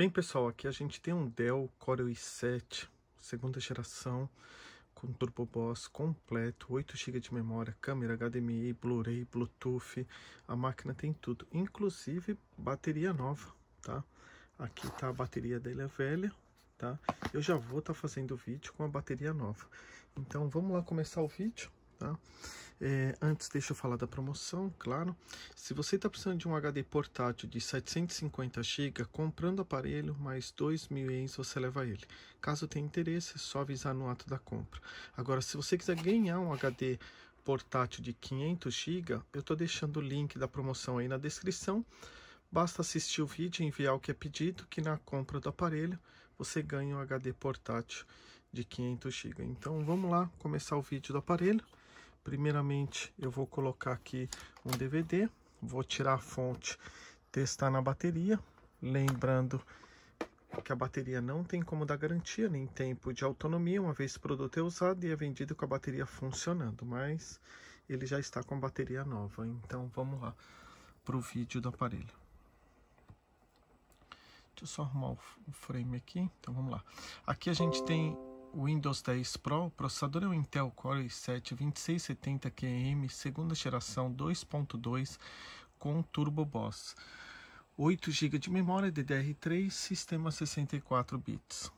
Bem, pessoal, aqui a gente tem um Dell Core i7, segunda geração, com Turbo Boss completo, 8 GB de memória, câmera HDMI, Blu-ray, Bluetooth, a máquina tem tudo, inclusive bateria nova, tá? Aqui tá a bateria dele é velha, tá? Eu já vou estar tá fazendo vídeo com a bateria nova. Então, vamos lá começar o vídeo. Tá? É, antes, deixa eu falar da promoção, claro. Se você está precisando de um HD portátil de 750GB, comprando o aparelho, mais 2 mil ienes você leva ele. Caso tenha interesse, é só avisar no ato da compra. Agora, se você quiser ganhar um HD portátil de 500GB, eu estou deixando o link da promoção aí na descrição. Basta assistir o vídeo e enviar o que é pedido, que na compra do aparelho você ganha um HD portátil de 500GB. Então vamos lá começar o vídeo do aparelho. Primeiramente, eu vou colocar aqui um DVD, vou tirar a fonte, testar na bateria, lembrando que a bateria não tem como dar garantia nem tempo de autonomia, uma vez o produto é usado e é vendido com a bateria funcionando, mas ele já está com bateria nova, então vamos lá para o vídeo do aparelho. Deixa eu só arrumar o frame aqui, então vamos lá. Aqui a gente tem Windows 10 Pro, processador é o Intel Core i7-2670QM, segunda geração 2.2 com Turbo Boss. 8 GB de memória DDR3, sistema 64 bits.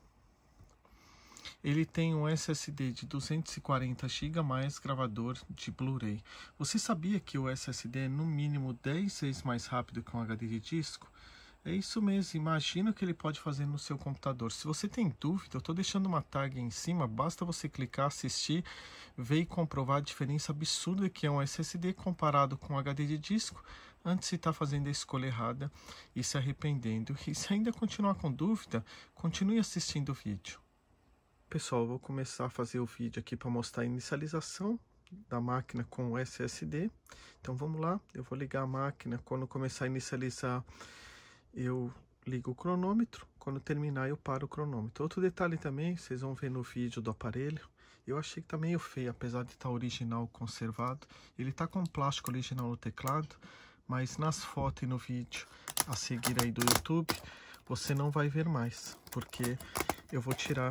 Ele tem um SSD de 240 GB mais gravador de Blu-ray. Você sabia que o SSD é no mínimo 10 vezes mais rápido que um HD de disco? É isso mesmo, imagina o que ele pode fazer no seu computador. Se você tem dúvida, eu estou deixando uma tag em cima, basta você clicar, assistir, ver e comprovar a diferença absurda que é um SSD comparado com um HD de disco, antes de estar tá fazendo a escolha errada e se arrependendo. E se ainda continuar com dúvida, continue assistindo o vídeo. Pessoal, vou começar a fazer o vídeo aqui para mostrar a inicialização da máquina com o SSD. Então vamos lá, eu vou ligar a máquina quando começar a inicializar eu ligo o cronômetro, quando terminar eu paro o cronômetro. Outro detalhe também, vocês vão ver no vídeo do aparelho, eu achei que tá meio feio, apesar de estar tá original conservado. Ele tá com plástico original no teclado, mas nas fotos e no vídeo a seguir aí do YouTube, você não vai ver mais, porque eu vou tirar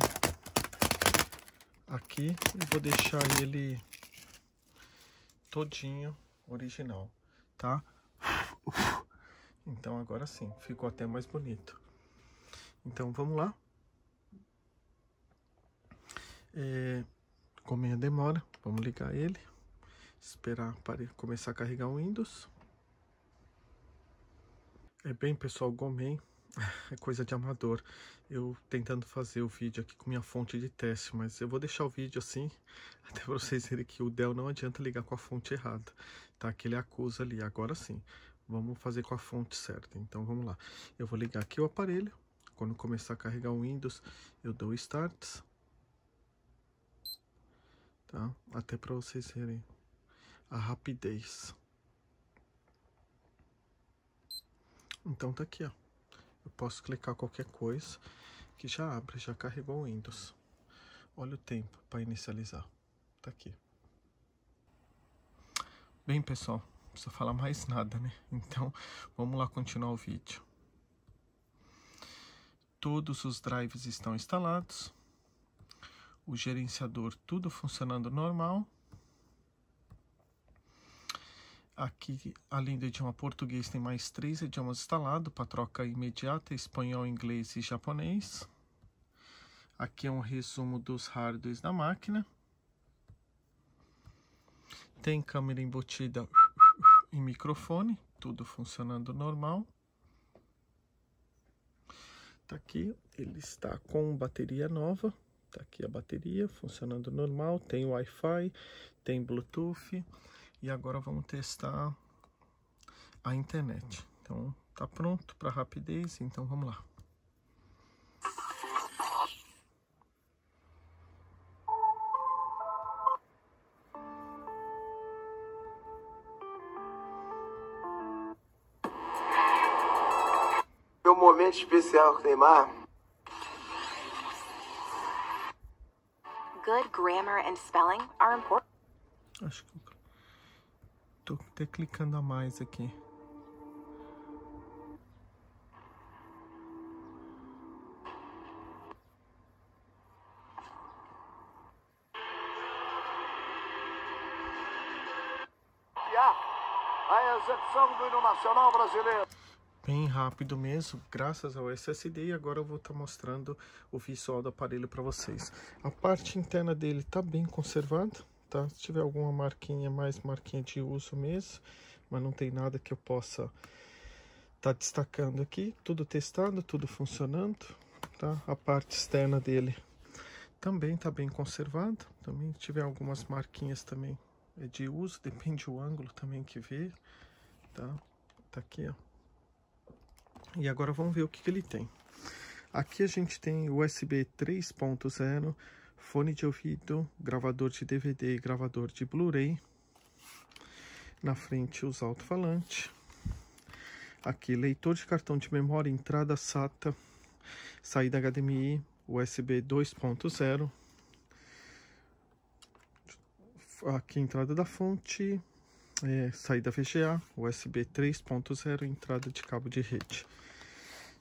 aqui e vou deixar ele todinho original, tá? Então agora sim, ficou até mais bonito. Então vamos lá. É, como demora, vamos ligar ele. Esperar para começar a carregar o Windows. É bem pessoal, Gomen é coisa de amador. Eu tentando fazer o vídeo aqui com minha fonte de teste, mas eu vou deixar o vídeo assim, até para vocês verem que o Dell não adianta ligar com a fonte errada, tá? Que ele acusa ali, agora sim. Vamos fazer com a fonte certa, então vamos lá. Eu vou ligar aqui o aparelho, quando começar a carregar o Windows, eu dou Start. Tá? Até para vocês verem a rapidez. Então tá aqui, ó. Eu posso clicar qualquer coisa que já abre, já carregou o Windows. Olha o tempo para inicializar. Tá aqui. Bem, pessoal, precisa falar mais nada, né? Então, vamos lá continuar o vídeo. Todos os drives estão instalados. O gerenciador tudo funcionando normal. Aqui, além do idioma português, tem mais três idiomas instalados para troca imediata, espanhol, inglês e japonês. Aqui é um resumo dos hardwares da máquina. Tem câmera embutida e microfone, tudo funcionando normal. Tá aqui, ele está com bateria nova, tá aqui a bateria funcionando normal, tem Wi-Fi, tem Bluetooth e agora vamos testar a internet. Então tá pronto para rapidez, então vamos lá. momento especial com o Neymar. Good grammar and spelling are important. Acho que tô até clicando a mais aqui. a execução do nacional brasileiro bem rápido mesmo, graças ao SSD. E agora eu vou estar tá mostrando o visual do aparelho para vocês. A parte interna dele está bem conservada, tá? Se tiver alguma marquinha, mais marquinha de uso mesmo, mas não tem nada que eu possa tá destacando aqui. Tudo testado, tudo funcionando, tá? A parte externa dele também está bem conservada. Também tiver algumas marquinhas também é, de uso, depende do ângulo também que vê, tá? Tá aqui, ó. E agora vamos ver o que, que ele tem. Aqui a gente tem USB 3.0, fone de ouvido, gravador de DVD e gravador de Blu-ray. Na frente os alto-falantes. Aqui leitor de cartão de memória, entrada SATA, saída HDMI, USB 2.0. Aqui entrada da fonte, é, saída VGA, USB 3.0, entrada de cabo de rede.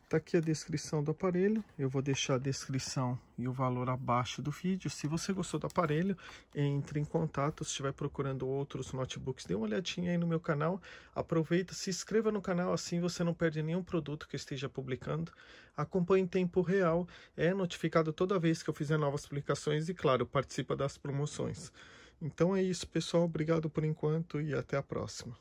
Tá aqui a descrição do aparelho, eu vou deixar a descrição e o valor abaixo do vídeo. Se você gostou do aparelho, entre em contato, se estiver procurando outros notebooks, dê uma olhadinha aí no meu canal. Aproveita, se inscreva no canal, assim você não perde nenhum produto que eu esteja publicando. Acompanhe em tempo real, é notificado toda vez que eu fizer novas publicações e, claro, participa das promoções. Então é isso, pessoal. Obrigado por enquanto e até a próxima.